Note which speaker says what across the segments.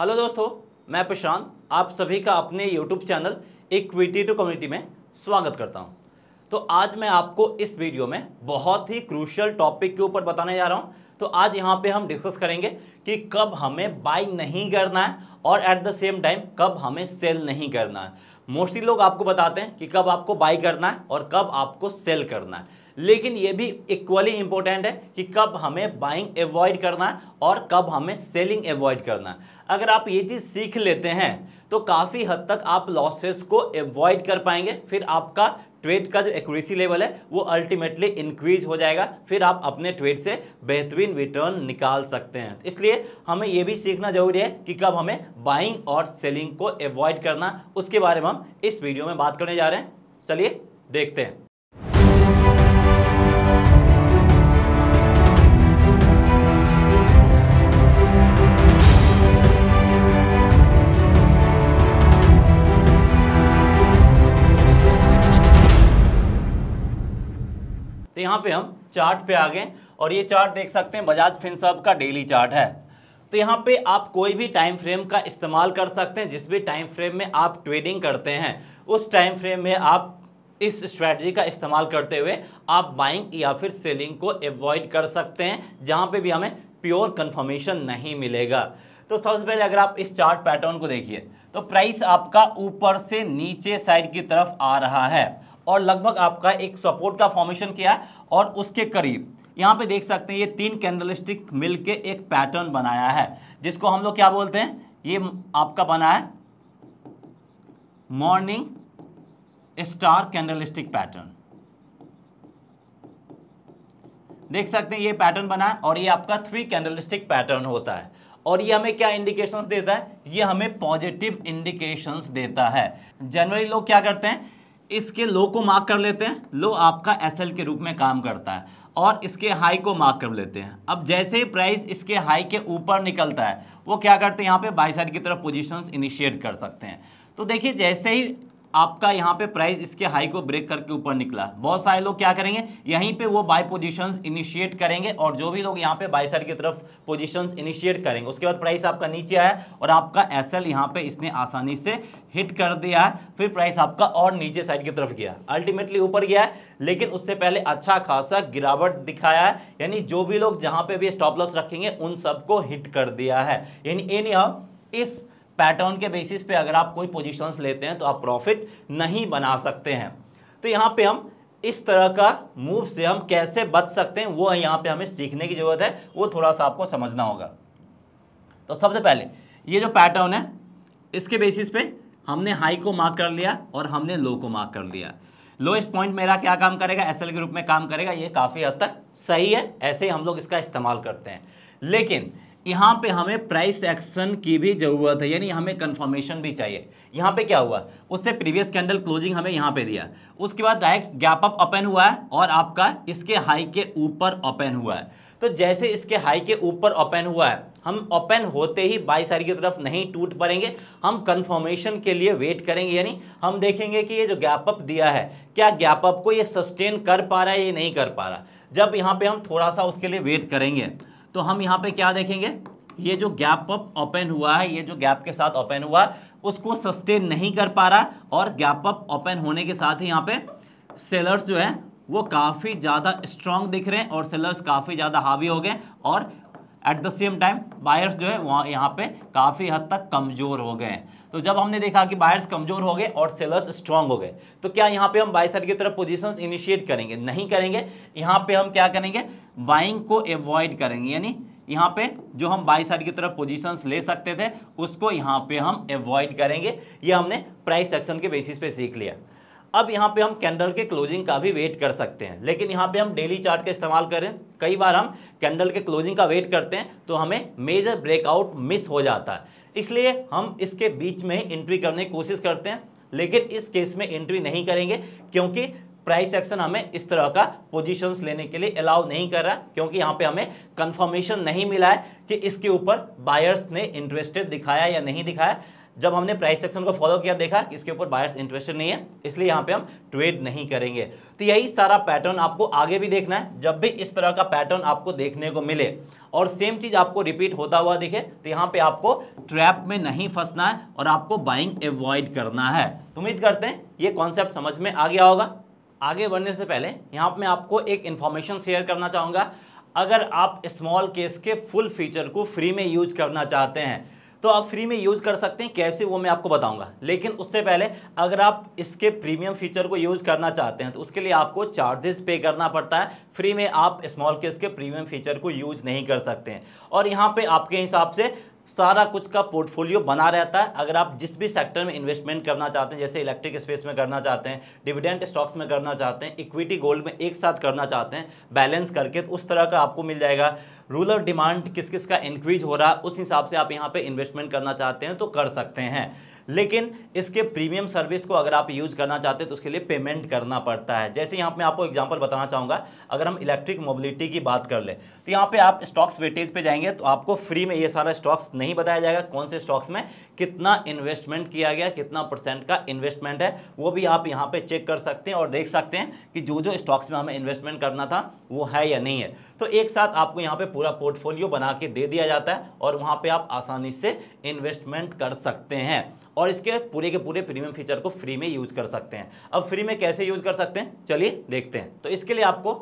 Speaker 1: hello दोस्तों मैं प्रशांत आप सभी का अपने YouTube channel equity to community में स्वागत करता हूं तो आज मैं आपको इस वीडियो में बहुत ही क्रूशल टॉपिक के ऊपर बताने जा रहा हूं तो आज यहां पे हम डिस्कस करेंगे कि कब हमें बाई नहीं करना है और एट द सेम टाइम कब हमें सेल नहीं करना है मोस्टली लोग आपको बताते हैं कि कब आपको बाई करना है और कब आपको सेल करना है लेकिन ये भी इक्वली इंपॉर्टेंट है कि कब हमें बाइंग एवॉइड करना है और कब हमें सेलिंग एवॉइड करना है अगर आप ये चीज़ सीख लेते हैं तो काफ़ी हद तक आप लॉसेस को एवॉइड कर पाएंगे फिर आपका ट्रेड का जो एक्यूरेसी लेवल है वो अल्टीमेटली इंक्रीज हो जाएगा फिर आप अपने ट्रेड से बेहतरीन रिटर्न निकाल सकते हैं इसलिए हमें ये भी सीखना जरूरी है कि कब हमें बाइंग और सेलिंग को एवॉइड करना उसके बारे में हम इस वीडियो में बात करने जा रहे हैं चलिए देखते हैं तो यहाँ पे हम चार्ट पे आ गए और ये चार्ट देख सकते हैं बजाज फिनसॉप का डेली चार्ट है तो यहाँ पे आप कोई भी टाइम फ्रेम का इस्तेमाल कर सकते हैं जिस भी टाइम फ्रेम में आप ट्रेडिंग करते हैं उस टाइम फ्रेम में आप इस स्ट्रेटजी का इस्तेमाल करते हुए आप बाइंग या फिर सेलिंग को एवॉइड कर सकते हैं जहाँ पर भी हमें प्योर कन्फर्मेशन नहीं मिलेगा तो सबसे पहले अगर आप इस चार्ट पैटर्न को देखिए तो प्राइस आपका ऊपर से नीचे साइड की तरफ आ रहा है और लगभग आपका एक सपोर्ट का फॉर्मेशन किया और उसके करीब यहाँ पे देख सकते हैं ये तीन कैंडलस्टिक मिलके एक पैटर्न बनाया है जिसको हम लोग क्या बोलते हैं ये आपका बना है मॉर्निंग स्टार कैंडलस्टिक पैटर्न देख सकते हैं ये पैटर्न बना है और ये आपका थ्री कैंडलस्टिक पैटर्न होता है और ये हमें क्या इंडिकेशंस देता है ये हमें पॉजिटिव इंडिकेशंस देता है जनरली लोग क्या करते हैं इसके लो को मार्क कर लेते हैं लो आपका एस के रूप में काम करता है और इसके हाई को मार्क कर लेते हैं अब जैसे ही प्राइस इसके हाई के ऊपर निकलता है वो क्या करते हैं यहाँ पे बाई साइड की तरफ पोजीशंस इनिशिएट कर सकते हैं तो देखिए जैसे ही आपका यहाँ पे प्राइस इसके हाई को ब्रेक करके ऊपर निकला बहुत सारे लोग क्या करेंगे यहीं पे वो बाय पोजीशंस इनिशिएट करेंगे और जो भी लोग यहाँ पे बाय साइड की तरफ पोजीशंस इनिशिएट करेंगे उसके बाद प्राइस आपका नीचे आया और आपका एस एल यहाँ पे इसने आसानी से हिट कर दिया है फिर प्राइस आपका और नीचे साइड की तरफ गया अल्टीमेटली ऊपर गया है लेकिन उससे पहले अच्छा खासा गिरावट दिखाया है यानी जो भी लोग जहाँ पे भी स्टॉप लॉस रखेंगे उन सबको हिट कर दिया है यानी एनी इस पैटर्न के बेसिस पे अगर आप कोई पोजीशंस लेते हैं तो आप प्रॉफिट नहीं बना सकते हैं तो यहाँ पे हम इस तरह का मूव से हम कैसे बच सकते हैं वो यहाँ पे हमें सीखने की ज़रूरत है वो थोड़ा सा आपको समझना होगा तो सबसे पहले ये जो पैटर्न है इसके बेसिस पे हमने हाई को मार्क कर लिया और हमने लो को मार्क कर लिया लोएस्ट पॉइंट मेरा क्या काम करेगा एस के रूप में काम करेगा ये काफ़ी हद तक सही है ऐसे ही हम लोग इसका इस्तेमाल करते हैं लेकिन यहाँ पे हमें प्राइस एक्शन की भी ज़रूरत है यानी हमें कंफर्मेशन भी चाहिए यहाँ पे क्या हुआ उससे प्रीवियस कैंडल क्लोजिंग हमें यहाँ पे दिया उसके बाद डायरेक्ट गैप अप ओपन हुआ है और आपका इसके हाई के ऊपर ओपन हुआ है तो जैसे इसके हाई के ऊपर ओपन हुआ है हम ओपन होते ही बाई साइड की तरफ नहीं टूट पड़ेंगे हम कंफर्मेशन के लिए वेट करेंगे यानी हम देखेंगे कि ये जो गैप अप दिया है क्या गैप अप को ये सस्टेन कर पा रहा है ये नहीं कर पा रहा जब यहाँ पे हम थोड़ा सा उसके लिए वेट करेंगे तो हम यहाँ पे क्या देखेंगे ये जो गैप अप ओपन हुआ है ये जो गैप के साथ ओपन हुआ उसको सस्टेन नहीं कर पा रहा और गैप अप ओपन होने के साथ ही यहाँ पे सेलर्स जो है वो काफ़ी ज़्यादा स्ट्रांग दिख रहे हैं और सेलर्स काफ़ी ज़्यादा हावी हो गए और at the same time buyers जो है वहाँ यहाँ पे काफ़ी हद तक कमज़ोर हो गए हैं तो जब हमने देखा कि बायर्स कमज़ोर हो गए और सेलर्स स्ट्रांग हो गए तो क्या यहाँ पे हम बाई साइड की तरफ पोजीशंस इनिशिएट करेंगे नहीं करेंगे यहाँ पे हम क्या करेंगे बाइंग को एवॉइड करेंगे यानी यहाँ पे जो हम बाई साइड की तरफ पोजीशंस ले सकते थे उसको यहाँ पे हम एवॉइड करेंगे ये हमने प्राइस एक्शन के बेसिस पे सीख लिया अब यहाँ पे हम कैंडल के क्लोजिंग का भी वेट कर सकते हैं लेकिन यहाँ पे हम डेली चार्ट का इस्तेमाल करें कई बार हम कैंडल के क्लोजिंग का वेट करते हैं तो हमें मेजर ब्रेकआउट मिस हो जाता है इसलिए हम इसके बीच में एंट्री करने की कोशिश करते हैं लेकिन इस केस में एंट्री नहीं करेंगे क्योंकि प्राइस एक्शन हमें इस तरह का पोजीशंस लेने के लिए अलाउ नहीं कर रहा क्योंकि यहाँ पे हमें कंफर्मेशन नहीं मिला है कि इसके ऊपर बायर्स ने इंटरेस्टेड दिखाया या नहीं दिखाया जब हमने प्राइस सेक्शन को फॉलो किया देखा कि इसके ऊपर बायर्स इंटरेस्टेड नहीं है इसलिए यहाँ पे हम ट्रेड नहीं करेंगे तो यही सारा पैटर्न आपको आगे भी देखना है जब भी इस तरह का पैटर्न आपको देखने को मिले और सेम चीज़ आपको रिपीट होता हुआ दिखे तो यहाँ पे आपको ट्रैप में नहीं फंसना है और आपको बाइंग एवॉइड करना है तो उम्मीद करते हैं ये कॉन्सेप्ट समझ में आ गया होगा आगे बढ़ने से पहले यहाँ पर मैं आपको एक इन्फॉर्मेशन शेयर करना चाहूँगा अगर आप स्मॉल केस के फुल फीचर को फ्री में यूज करना चाहते हैं तो आप फ्री में यूज़ कर सकते हैं कैसे वो मैं आपको बताऊंगा लेकिन उससे पहले अगर आप इसके प्रीमियम फीचर को यूज़ करना चाहते हैं तो उसके लिए आपको चार्जेस पे करना पड़ता है फ्री में आप स्मॉल केस के प्रीमियम फीचर को यूज़ नहीं कर सकते हैं और यहाँ पर आपके हिसाब से सारा कुछ का पोर्टफोलियो बना रहता है अगर आप जिस भी सेक्टर में इन्वेस्टमेंट करना चाहते हैं जैसे इलेक्ट्रिक स्पेस में करना चाहते हैं डिविडेंट स्टॉक्स में करना चाहते हैं इक्विटी गोल्ड में एक साथ करना चाहते हैं बैलेंस करके तो उस तरह का आपको मिल जाएगा रूल ऑफ डिमांड किस किस का इंक्रीज हो रहा है उस हिसाब से आप यहाँ पर इन्वेस्टमेंट करना चाहते हैं तो कर सकते हैं लेकिन इसके प्रीमियम सर्विस को अगर आप यूज करना चाहते हैं तो उसके लिए पेमेंट करना पड़ता है जैसे यहाँ पे आपको एग्जाम्पल बताना चाहूँगा अगर हम इलेक्ट्रिक मोबिलिटी की बात कर लें तो यहाँ पे आप स्टॉक्स वेटेज पे जाएंगे तो आपको फ्री में ये सारा स्टॉक्स नहीं बताया जाएगा कौन से स्टॉक्स में कितना इन्वेस्टमेंट किया गया कितना परसेंट का इन्वेस्टमेंट है वो भी आप यहाँ पे चेक कर सकते हैं और देख सकते हैं कि जो जो स्टॉक्स में हमें इन्वेस्टमेंट करना था वो है या नहीं है तो एक साथ आपको यहाँ पे पूरा पोर्टफोलियो बना के दे दिया जाता है और वहाँ पे आप आसानी से इन्वेस्टमेंट कर सकते हैं और इसके पूरे के पूरे प्रीमियम फीचर को फ्री में यूज कर सकते हैं अब फ्री में कैसे यूज कर सकते हैं चलिए देखते हैं तो इसके लिए आपको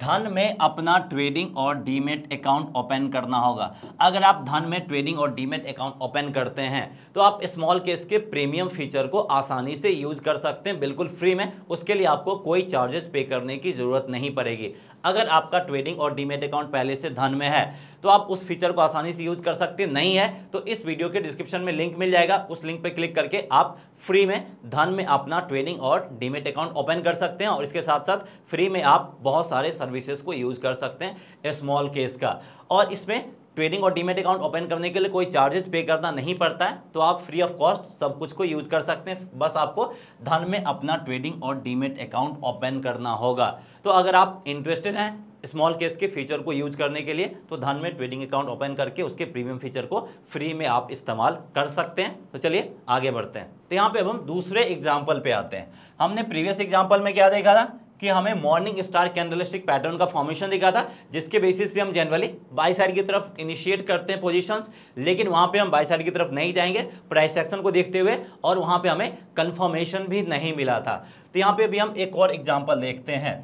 Speaker 1: धन में अपना ट्रेडिंग और डीमेट अकाउंट ओपन करना होगा अगर आप धन में ट्रेडिंग और डीमेट अकाउंट ओपन करते हैं तो आप स्मॉल केस के प्रीमियम फीचर को आसानी से यूज कर सकते हैं बिल्कुल फ्री में उसके लिए आपको कोई चार्जेस पे करने की ज़रूरत नहीं पड़ेगी अगर आपका ट्रेडिंग और डीमेट अकाउंट पहले से धन में है तो आप उस फीचर को आसानी से यूज कर सकते नहीं है तो इस वीडियो के डिस्क्रिप्शन में लिंक मिल जाएगा उस लिंक पर क्लिक करके आप फ्री में धन में अपना ट्रेनिंग और डीमेट अकाउंट ओपन कर सकते हैं और इसके साथ साथ फ्री में आप बहुत सारे सर्विसेज को यूज़ कर सकते हैं स्मॉल केस का और इसमें ट्रेडिंग और डीमेट अकाउंट ओपन करने के लिए कोई चार्जेस पे करना नहीं पड़ता है तो आप फ्री ऑफ कॉस्ट सब कुछ को यूज़ कर सकते हैं बस आपको धन में अपना ट्रेडिंग और डीमेट अकाउंट ओपन करना होगा तो अगर आप इंटरेस्टेड हैं स्मॉल केस के फीचर को यूज करने के लिए तो धन में ट्रेडिंग अकाउंट ओपन करके उसके प्रीमियम फीचर को फ्री में आप इस्तेमाल कर सकते हैं तो चलिए आगे बढ़ते हैं तो यहाँ पे अब हम दूसरे एग्जाम्पल पे आते हैं हमने प्रीवियस एग्जाम्पल में क्या देखा था कि हमें मॉर्निंग स्टार कैंडलिस्टिक पैटर्न का फॉर्मेशन दिखा था जिसके बेसिस पे हम जनरली बाई साइड की तरफ इनिशिएट करते हैं पोजीशंस लेकिन वहाँ पे हम बाई साइड की तरफ नहीं जाएंगे प्राइस एक्शन को देखते हुए और वहाँ पे हमें कंफर्मेशन भी नहीं मिला था तो यहाँ पे अभी हम एक और एग्जाम्पल देखते हैं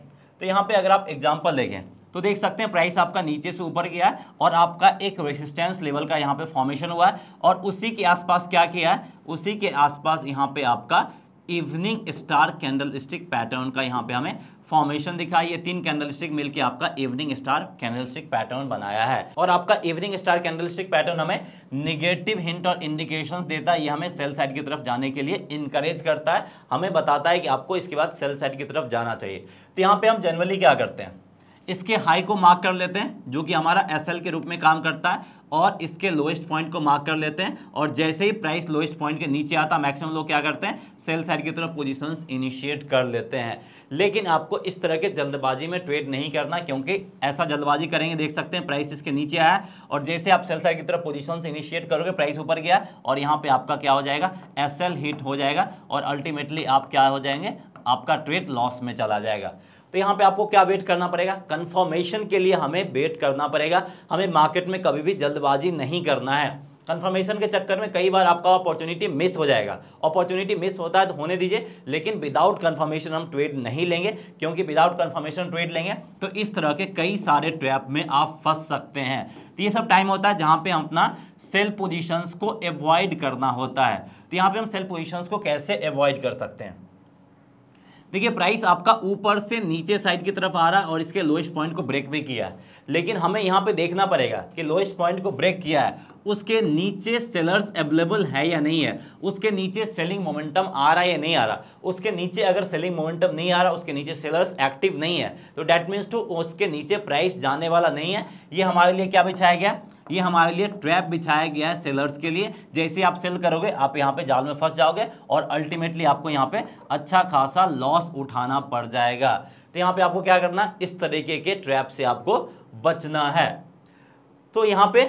Speaker 1: तो यहाँ पर अगर आप एग्जाम्पल देखें तो देख सकते हैं प्राइस आपका नीचे से ऊपर गया है और आपका एक रेसिस्टेंस लेवल का यहाँ पे फॉर्मेशन हुआ है और उसी के आसपास क्या किया है उसी के आसपास यहाँ पे आपका evening star candle stick pattern का यहाँ पे हमें फॉर्मेशन दिखाई ये तीन कैंडल स्टिक मिलकर आपका evening star candle stick pattern बनाया है और आपका evening star candle stick pattern हमें निगेटिव हिंट और इंडिकेशंस देता है ये हमें सेल साइड की तरफ जाने के लिए इनकरेज करता है हमें बताता है कि आपको इसके बाद सेल साइड की तरफ जाना चाहिए तो यहाँ पे हम जनरली क्या करते हैं इसके हाई को मार्क कर लेते हैं जो कि हमारा एस के रूप में काम करता है और इसके लोएस्ट पॉइंट को मार्क कर लेते हैं और जैसे ही प्राइस लोएस्ट पॉइंट के नीचे आता मैक्सिमम लोग क्या करते हैं सेल साइड की तरफ पोजीशंस इनिशिएट कर लेते हैं लेकिन आपको इस तरह के जल्दबाजी में ट्रेड नहीं करना क्योंकि ऐसा जल्दबाजी करेंगे देख सकते हैं प्राइस इसके नीचे आया और जैसे आप सेल साइड की तरफ पोजिशन इनिशिएट करोगे प्राइस ऊपर गया और यहाँ पर आपका क्या हो जाएगा एस हिट हो जाएगा और अल्टीमेटली आप क्या हो जाएंगे आपका ट्रेड लॉस में चला जाएगा तो यहाँ पे आपको क्या वेट करना पड़ेगा कन्फर्मेशन के लिए हमें वेट करना पड़ेगा हमें मार्केट में कभी भी जल्दबाजी नहीं करना है कन्फर्मेशन के चक्कर में कई बार आपका अपॉर्चुनिटी मिस हो जाएगा अपॉर्चुनिटी मिस होता है तो होने दीजिए लेकिन विदाउट कन्फर्मेशन हम ट्रेड नहीं लेंगे क्योंकि विदाउट कन्फर्मेशन ट्रेड लेंगे तो इस तरह के कई सारे ट्रैप में आप फंस सकते हैं तो ये सब टाइम होता है जहाँ पे हम अपना सेल पोजिशंस को एवॉइड करना होता है तो यहाँ पर हम सेल पोजिशंस को कैसे एवॉइड कर सकते हैं देखिए प्राइस आपका ऊपर से नीचे साइड की तरफ आ रहा है और इसके लोएस्ट पॉइंट को ब्रेक भी किया है लेकिन हमें यहाँ पे देखना पड़ेगा कि लोएस्ट पॉइंट को ब्रेक किया है उसके नीचे सेलर्स अवेलेबल है या नहीं है उसके नीचे सेलिंग मोमेंटम आ रहा है या नहीं आ रहा उसके नीचे अगर सेलिंग मोमेंटम नहीं आ रहा उसके नीचे सेलर्स एक्टिव नहीं है तो डैट मीन्स टू उसके नीचे प्राइस जाने वाला नहीं है ये हमारे लिए क्या बिछाया गया ये हमारे लिए ट्रैप बिछाया गया है सेलर्स के लिए जैसे आप सेल करोगे आप यहाँ पे जाल में फंस जाओगे और अल्टीमेटली आपको यहाँ पे अच्छा खासा लॉस उठाना पड़ जाएगा तो यहाँ पे आपको क्या करना इस तरीके के ट्रैप से आपको बचना है तो यहाँ पे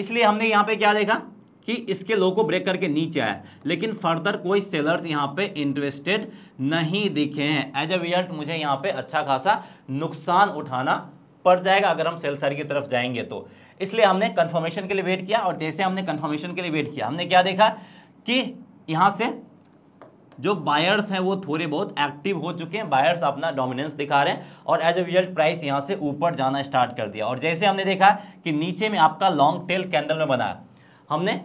Speaker 1: इसलिए हमने यहाँ पे क्या देखा कि इसके लो को ब्रेक करके नीचे आए लेकिन फर्दर कोई सेलर्स यहाँ पे इंटरेस्टेड नहीं दिखे हैं एज ए रिजल्ट मुझे यहाँ पे अच्छा खासा नुकसान उठाना पड़ जाएगा अगर हम सेल सारी की तरफ जाएंगे तो इसलिए हमने कन्फर्मेशन के लिए वेट किया और जैसे हमने कन्फर्मेशन के लिए वेट किया हमने क्या देखा कि यहाँ से जो बायर्स हैं वो थोड़े बहुत एक्टिव हो चुके हैं बायर्स अपना डोमिनेंस दिखा रहे हैं और एज ए रिजल्ट प्राइस यहाँ से ऊपर जाना स्टार्ट कर दिया और जैसे हमने देखा कि नीचे में आपका लॉन्ग टेल कैंडल में बना हमने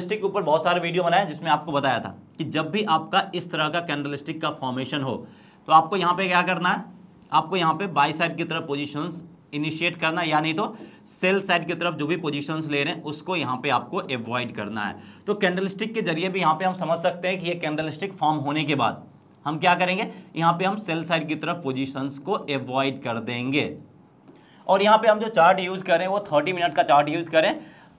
Speaker 1: स्टिक के ऊपर बहुत सारे वीडियो बनाए जिसमें आपको बताया था कि जब भी आपका इस तरह का स्टिक का फॉर्मेशन हो तो आपको यहाँ पर क्या करना है आपको यहाँ पे बाई साइड की तरफ पोजिशन इनिशिएट करना या नहीं तो सेल साइड की तरफ जो भी पोजीशंस ले रहे हैं उसको यहाँ पे आपको एवॉइड करना है तो कैंडल के जरिए भी यहाँ पे हम समझ सकते हैं कि ये कैंडल फॉर्म होने के बाद हम क्या करेंगे यहाँ पे हम सेल साइड की तरफ पोजीशंस को एवॉइड कर देंगे और यहाँ पे हम जो चार्ट यूज़ करें वो थर्टी मिनट का चार्ट यूज़ करें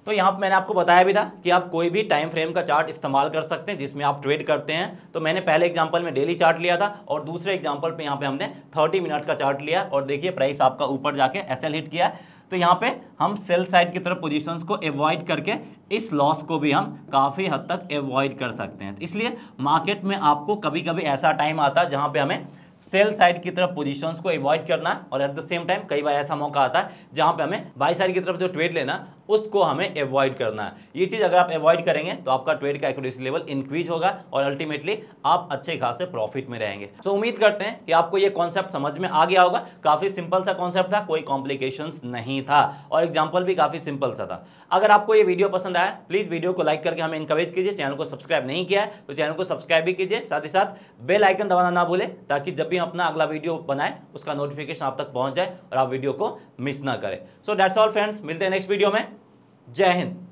Speaker 1: तो यहाँ पर मैंने आपको बताया भी था कि आप कोई भी टाइम फ्रेम का चार्ट इस्तेमाल कर सकते हैं जिसमें आप ट्रेड करते हैं तो मैंने पहले एग्जांपल में डेली चार्ट लिया था और दूसरे एग्जांपल पे यहाँ पे हमने 30 मिनट का चार्ट लिया और देखिए प्राइस आपका ऊपर जाके एसएल हिट किया है तो यहाँ पे हम सेल साइड की तरफ पोजीशंस को एवॉइड करके इस लॉस को भी हम काफ़ी हद तक अवॉइड कर सकते हैं तो इसलिए मार्केट में आपको कभी कभी ऐसा टाइम आता है जहाँ पे हमें सेल साइड की तरफ पोजीशंस को एवॉइड करना और एट द सेम टाइम कई बार ऐसा मौका आता है जहाँ पे हमें बाई साइड की तरफ जो ट्रेड लेना उसको हमें एवॉइड करना है ये चीज़ अगर आप एवॉइड करेंगे तो आपका ट्रेड का एक्यूरेसी लेवल इंक्रीज होगा और अल्टीमेटली आप अच्छे खासे प्रॉफिट में रहेंगे सो so, उम्मीद करते हैं कि आपको ये कॉन्सेप्ट समझ में आ गया होगा काफ़ी सिंपल सा कॉन्सेप्ट था कोई कॉम्प्लिकेशन नहीं था और एग्जाम्पल भी काफ़ी सिंपल सा था अगर आपको ये वीडियो पसंद आया प्लीज़ वीडियो को लाइक करके हमें इंकरेज कीजिए चैनल को सब्सक्राइब नहीं किया है तो चैनल को सब्सक्राइब भी कीजिए साथ ही साथ बेल आइकन दबाना ना भूलें ताकि जब भी अपना अगला वीडियो बनाए उसका नोटिफिकेशन आप तक पहुंच जाए और आप वीडियो को मिस ना करें सो डैट्स ऑल फ्रेंड्स मिलते हैं नेक्स्ट वीडियो में जय हिंद